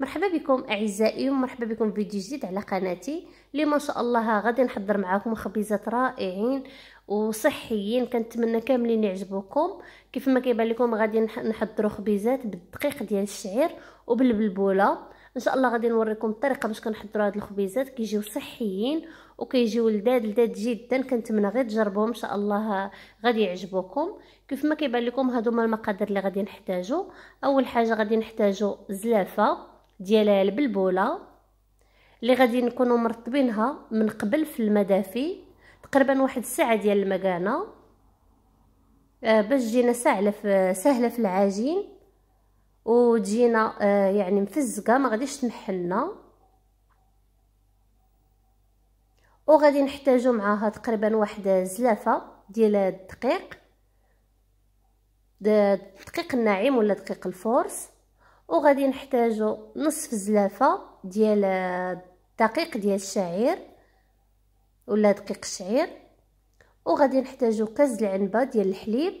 مرحبا بكم اعزائي ومرحبا بكم في فيديو جديد على قناتي اللي ما شاء الله غادي نحضر معكم خبيزات رائعين وصحيين كنتمنى كاملين يعجبوكم كيف ما كيبان لكم غادي نحضروا خبيزات بالدقيق ديال الشعير وبالبلبوله ان شاء الله غادي نوريكم الطريقه باش كنحضروا هاد الخبيزات كيجيو صحيين وكيجيو لذاد لذاد جدا كنتمنى غير تجربوهم ان شاء الله غادي يعجبوكم كيف ما كيبان لكم هادو هما المقادير اللي غادي نحتاجو اول حاجه غادي نحتاجو زلافه ديال البلبوله اللي غادي نكونوا مرطبينها من قبل في المدافي تقريبا واحد الساعه ديال المكانه آه، باش تجينا سهله في سهله في العجين وتجينا آه، يعني مفزقه ما غاديش تنحلنا وغادي نحتاجو معاها تقريبا واحد زلافه ديال الدقيق الدقيق الناعم ولا دقيق الفورس وغادي نحتاجو نصف زلافه ديال آه، دقيق ديال الشعير ولا دقيق الشعير وغادي نحتاجو كاس العنبه ديال الحليب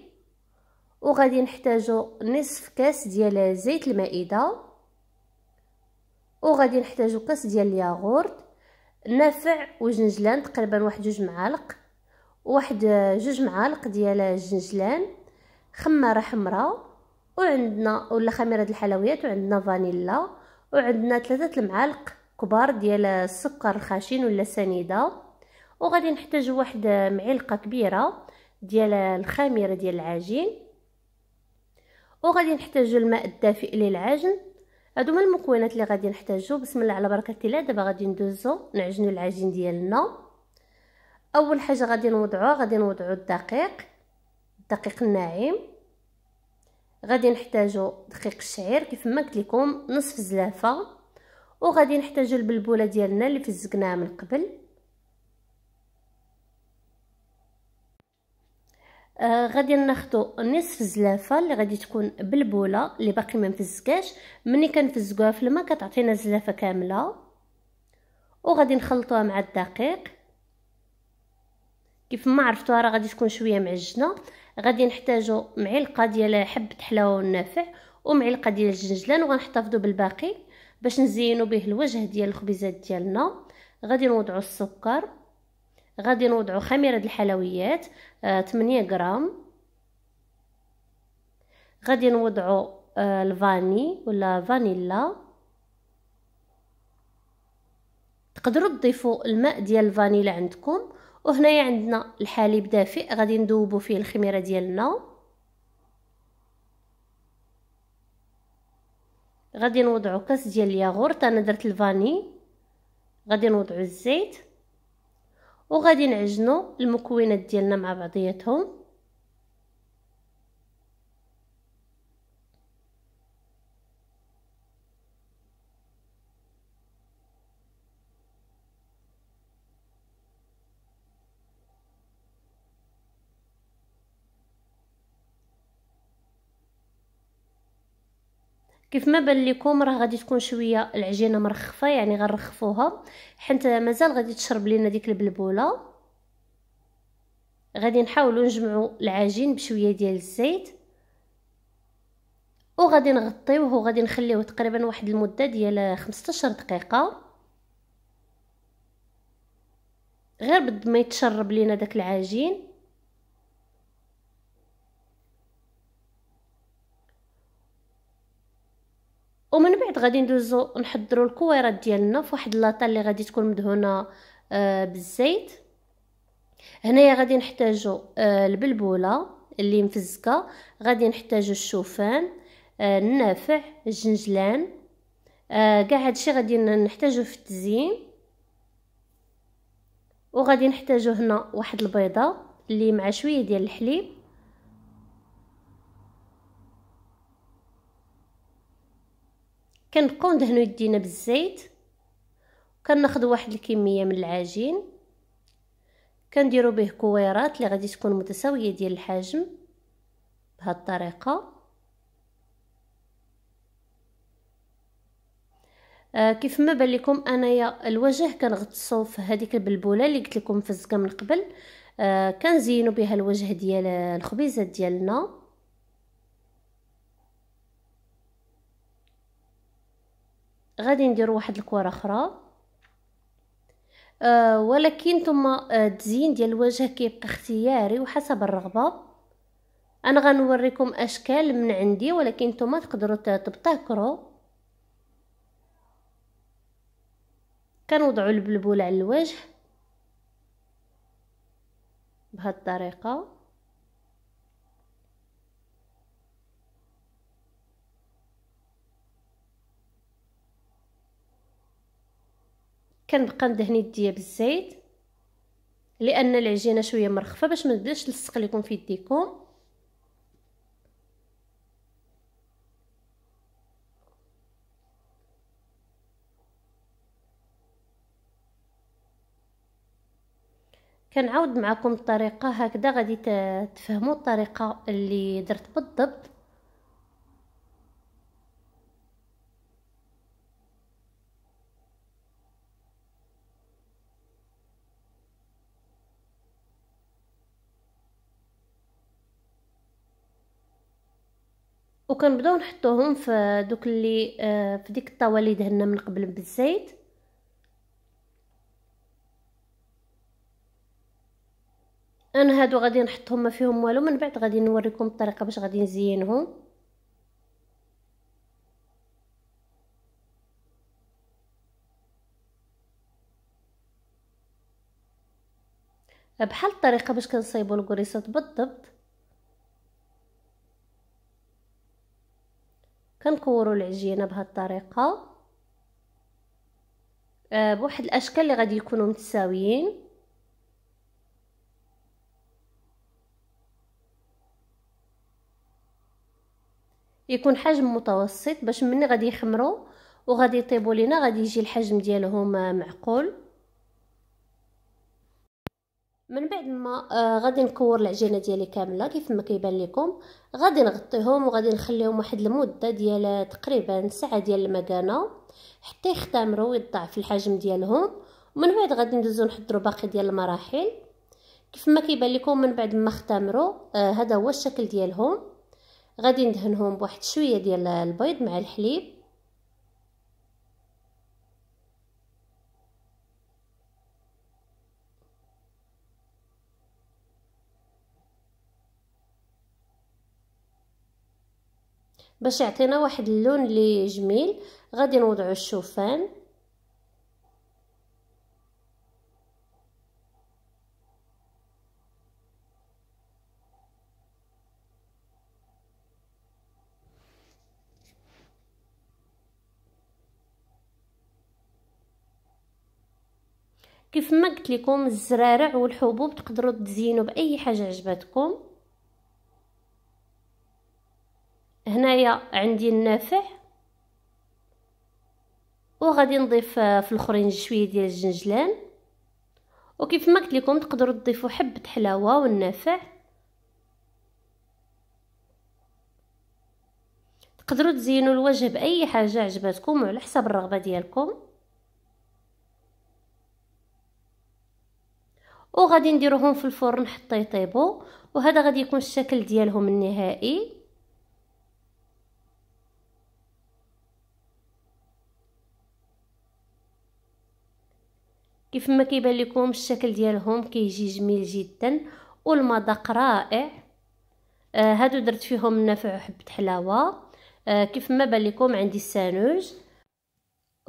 وغادي نحتاجو نصف كاس ديال زيت المائده وغادي نحتاجو كاس ديال الياغورت نافع وجنجلان تقريبا واحد جوج معالق واحد آه، جوج معالق ديال الجنجلان خماره حمراء وعندنا ولا خميره الحلويات وعندنا فانيلا وعندنا ثلاثه المعالق كبار ديال السكر الخشن ولا سنيده وغادي نحتاج واحد معلقه كبيره ديال الخميره ديال العجين وغادي نحتاجو الماء الدافئ للعجن هادو هما المكونات اللي غادي نحتاجو بسم الله على بركه الله دابا غادي ندوزو نعجنو العجين ديالنا اول حاجه غادي نوضعوها غادي نوضعو الدقيق الدقيق الناعم غادي نحتاجو دقيق الشعير كيف ما قلت لكم نصف زلافه وغادي نحتاجو البلبوله ديالنا اللي فزقناها من قبل آه غادي ناخدو نصف زلافه اللي غادي تكون بلبوله اللي باقي ما مفزكاش ملي كنفزقوها في الماء كتعطينا زلافه كامله وغادي نخلطوها مع الدقيق كيف ما عرفتوها راه غادي تكون شويه معجنه غادي نحتاجو معلقه ديال حبه حلاوه النافع ومعلقه ديال الجنجلان وغنحتفظوا بالباقي باش نزينو به الوجه ديال الخبيزات ديالنا غادي نوضعو السكر غادي نوضعو خميره الحلويات آه 8 غرام غادي نوضعو آه الفاني ولا فانيلا تقدروا تضيفوا الماء ديال الفانيلا عندكم وهنايا عندنا الحليب دافئ غادي نذوبو فيه الخميره ديالنا غادي نوضعو كاس ديال الياغورت انا درت الفاني غادي نوضعو الزيت وغادي نعجنو المكونات ديالنا مع بعضياتهم كيف ما بان لكم راه غادي تكون شويه العجينه مرخفه يعني غنرخفوها حيت مازال غادي تشرب لينا ديك البلبوله غادي نحاولوا نجمعوا العجين بشويه ديال الزيت وغادي نغطيوه وغادي نخليوه تقريبا واحد المده ديال 15 دقيقه غير بد ما يتشرب لينا داك العجين ومن بعد غادي ندوزو نحضروا الكويرات ديالنا فواحد لاطه اللي غادي تكون مدهونه آه بالزيت هنايا غادي نحتاجو آه البلبوله اللي مفزكه غادي نحتاجو الشوفان آه النافع الجنجلان آه، كاع هادشي غادي نحتاجو في التزيين وغادي نحتاجو هنا واحد البيضه اللي مع شويه ديال الحليب كنبقاو ندهنو يدينا بالزيت كناخذ واحد الكميه من العجين كنديرو به كويرات اللي غادي تكون متساويه ديال الحجم بهاد الطريقه آه كيف ما بان لكم انايا الوجه كنغطسو في هذيك البلبوله اللي قلت لكم مفزقه من قبل آه كنزينو بها الوجه ديال الخبيزات ديالنا غادي ندير واحد الكره اخرى أه ولكن ثم التزيين أه، ديال الوجه كيبقى اختياري وحسب الرغبه انا غنوريكم اشكال من عندي ولكن نتوما تقدروا تبتكروا كنوضعوا البلبول على الوجه بهذه الطريقه كنبقى ندهن يديا بالزيت لان العجينه شويه مرخفه باش ما نبداش تلصق لكم في يديكم كنعاود معكم الطريقه هكذا غادي تفهموا الطريقه اللي درت بالضبط وكنبداو نحطوهم في دوك اللي آه في ديك الطاوه اللي دهنا من قبل بالزيت انا هادو غادي نحطهم ما فيهم والو من بعد غادي نوريكم الطريقه باش غادي نزينهم بحال الطريقه باش كنصايبوا الكريسات بالضبط كنكوروا العجينه بهذه الطريقه آه بواحد الاشكال اللي غادي يكونوا متساويين يكون حجم متوسط باش ملي غادي يخمروا وغادي يطيبوا لينا غادي يجي الحجم ديالهم آه، معقول من بعد ما آه، غادي نكور العجينه ديالي كامله كيف ما كيبان لكم غادي نغطيهم وغادي نخليهم واحد المده ديال آه، تقريبا ساعه ديال المكانه حتى يختمروا ويضاعف الحجم ديالهم ومن بعد غادي ندوزو نحضروا باقي ديال المراحل كيف ما كيبان لكم من بعد ما اختمروا آه، هذا هو الشكل ديالهم غادي ندهنهم بواحد شويه ديال البيض مع الحليب باش يعطينا واحد اللون اللي جميل غادي نوضعو الشوفان كيف ما قلت لكم الزرارع والحبوب تقدروا تزينوا باي حاجه عجبتكم هنايا عندي النافع وغادي نضيف آه، في الاخرين شويه ديال الجنجلان وكيف ما قلت لكم تقدروا تضيفوا حبه حلاوه والنافع تقدروا تزينوا الوجه باي حاجه عجبتكم وعلى حسب الرغبه ديالكم وغادي نديروهم في الفرن حتى يطيبوا وهذا غادي يكون الشكل ديالهم النهائي كيف ما كيبان لكم الشكل ديالهم كيجي جميل جدا والمذاق رائع آه هادو درت فيهم نافع وحبة حلاوه آه كيف ما بان لكم عندي السانوج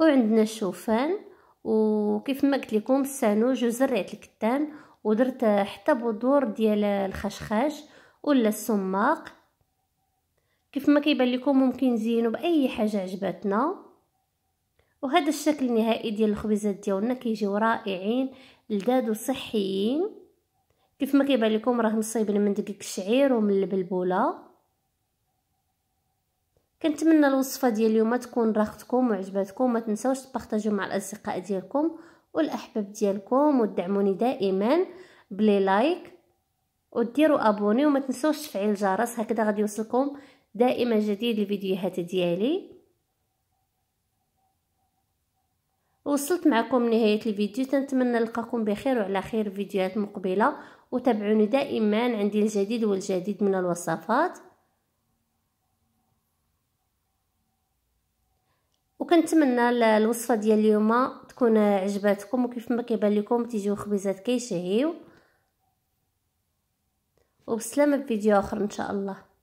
وعندنا الشوفان وكيف ما قلت لكم السانوج وزريت الكتان ودرت حتى بذور ديال الخشخاش ولا السماق كيف ما كيبان لكم ممكن نزينو باي حاجه عجبتنا وهذا الشكل النهائي ديال الخبيزات ديالنا كيجيو رائعين لذاد وصحيين كيف ما كيبان لكم راه مصايبين من دقيق الشعير ومن البلبوله كنتمنى الوصفه ديال اليوم تكون راختكم وعجبتكم ما تنساوش تبارطاجيو مع الاصدقاء ديالكم والاحباب ديالكم وتدعموني دائما بلي لايك وديروا ابوني وما تنساوش تفعيل الجرس هكذا غادي يوصلكم دائما جديد الفيديوهات ديالي وصلت معكم لنهايه الفيديو تنتمنى نلقاكم بخير وعلى خير فيديوهات مقبله وتابعوني دائما عندي الجديد والجديد من الوصفات وكنتمنى الوصفه ديال اليوم تكون عجباتكم وكيف ما كيبان لكم تيجيو خبيزات كيشهيو وبسلامه بفيديو اخر ان شاء الله